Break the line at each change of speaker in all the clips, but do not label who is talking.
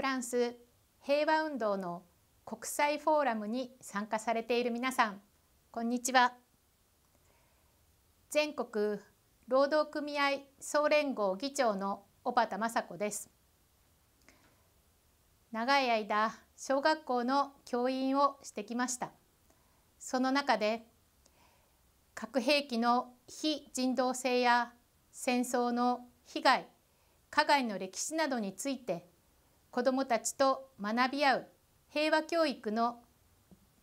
フランス平和運動の国際フォーラムに参加されている皆さんこんにちは全国労働組合総連合議長の小畑雅子です長い間小学校の教員をしてきましたその中で核兵器の非人道性や戦争の被害加害の歴史などについて子どもたちと学び合う平和教育の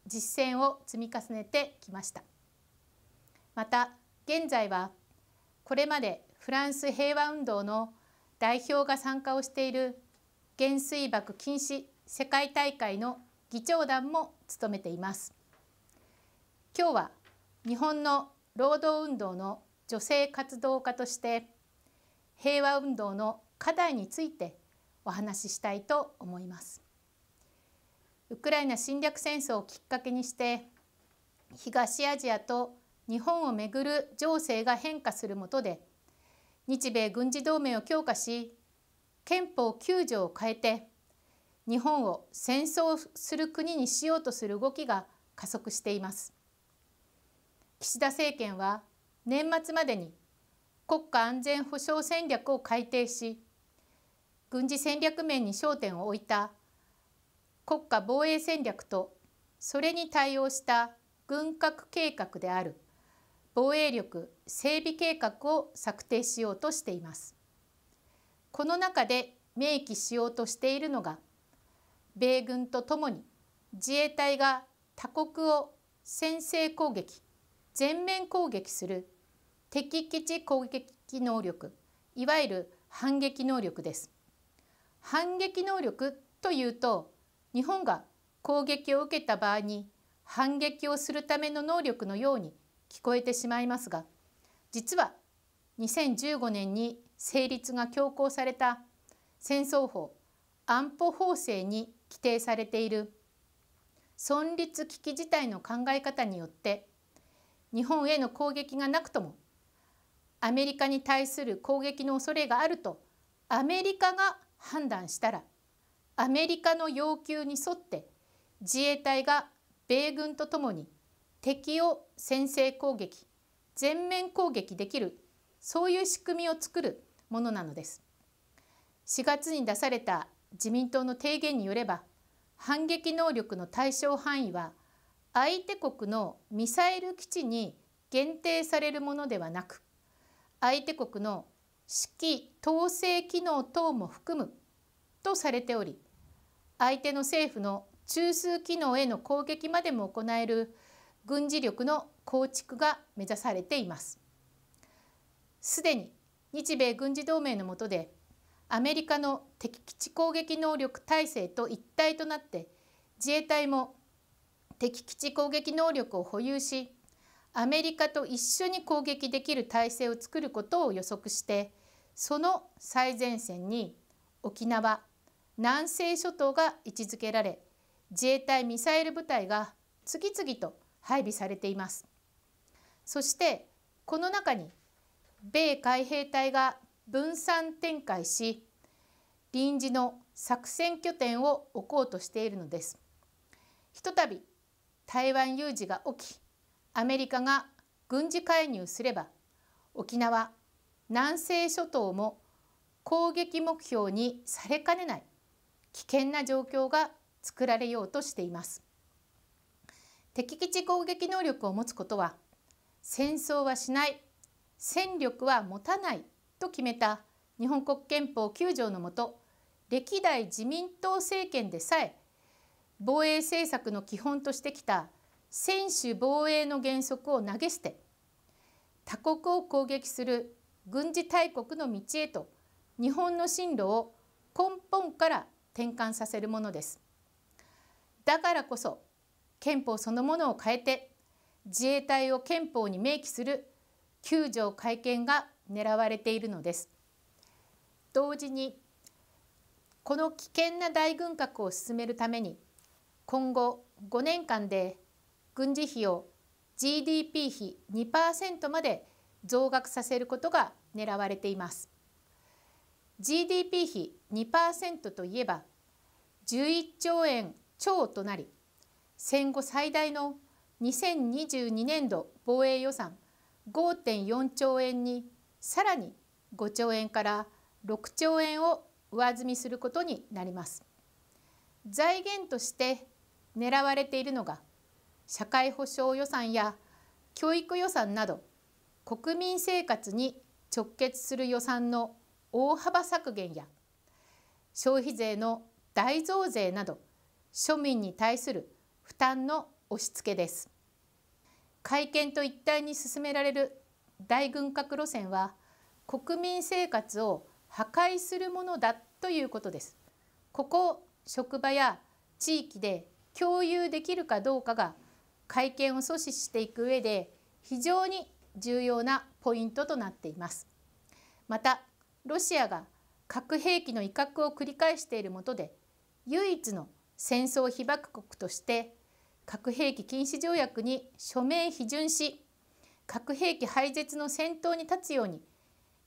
実践を積み重ねてきましたまた現在はこれまでフランス平和運動の代表が参加をしている原水爆禁止世界大会の議長団も務めています今日は日本の労働運動の女性活動家として平和運動の課題についてお話ししたいと思います。ウクライナ侵略戦争をきっかけにして東アジアと日本をめぐる情勢が変化するもとで日米軍事同盟を強化し憲法9条を変えて日本を戦争する国にしようとする動きが加速しています岸田政権は年末までに国家安全保障戦略を改定し軍事戦略面に焦点を置いた国家防衛戦略とそれに対応した軍拡計画である防衛力整備計画を策定しようとしています。この中で明記しようとしているのが米軍とともに自衛隊が他国を先制攻撃全面攻撃する敵基地攻撃能力いわゆる反撃能力です。反撃能力というと日本が攻撃を受けた場合に反撃をするための能力のように聞こえてしまいますが実は2015年に成立が強行された戦争法安保法制に規定されている存立危機事態の考え方によって日本への攻撃がなくともアメリカに対する攻撃の恐れがあるとアメリカが判断したらアメリカの要求に沿って自衛隊が米軍とともに敵を先制攻撃全面攻撃できるそういう仕組みを作るものなのです4月に出された自民党の提言によれば反撃能力の対象範囲は相手国のミサイル基地に限定されるものではなく相手国の指揮統制機能等も含むとされており相手の政府の中枢機能への攻撃までも行える軍事力の構築が目指されています。すでに日米軍事同盟の下でアメリカの敵基地攻撃能力体制と一体となって自衛隊も敵基地攻撃能力を保有しアメリカと一緒に攻撃できる体制を作ることを予測してその最前線に沖縄南西諸島が位置づけられ自衛隊ミサイル部隊が次々と配備されていますそしてこの中に米海兵隊が分散展開し臨時の作戦拠点を置こうとしているのですひとたび台湾有事が起きアメリカが軍事介入すれば沖縄南西諸島も攻撃目標にされかねない危険な状況が作られようとしています敵基地攻撃能力を持つことは戦争はしない戦力は持たないと決めた日本国憲法9条のもと歴代自民党政権でさえ防衛政策の基本としてきた専守防衛の原則を投げ捨て他国を攻撃する軍事大国の道へと日本の進路を根本から転換させるものですだからこそ憲法そのものを変えて自衛隊を憲法に明記する9条改憲が狙われているのです同時にこの危険な大軍拡を進めるために今後5年間で軍事費を GDP 比2%まで増額させることが狙われています GDP 比2%といえば11兆円超となり戦後最大の2022年度防衛予算5.4兆円にさらに5兆円から6兆円を上積みすることになります財源として狙われているのが社会保障予算や教育予算など国民生活に直結する予算の大幅削減や消費税の大増税など庶民に対する負担の押し付けです改憲と一体に進められる大軍拡路線は国民生活を破壊するものだということですここ職場や地域で共有できるかどうかが会見を阻止していく上で非常に重要なポイントとなっていますまたロシアが核兵器の威嚇を繰り返しているもとで唯一の戦争被爆国として核兵器禁止条約に署名批准し核兵器廃絶の先頭に立つように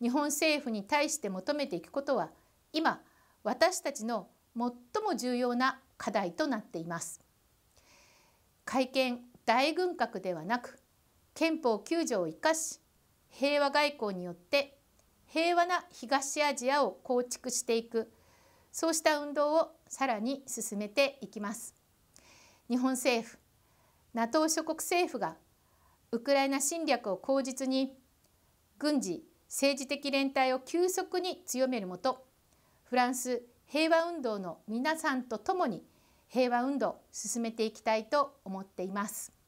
日本政府に対して求めていくことは今私たちの最も重要な課題となっています会見大軍拡ではなく憲法9条を生かし平和外交によって平和な東アジアを構築していくそうした運動をさらに進めていきます日本政府 NATO 諸国政府がウクライナ侵略を口実に軍事政治的連帯を急速に強めるもとフランス平和運動の皆さんとともに平和運動進めていきたいと思っています。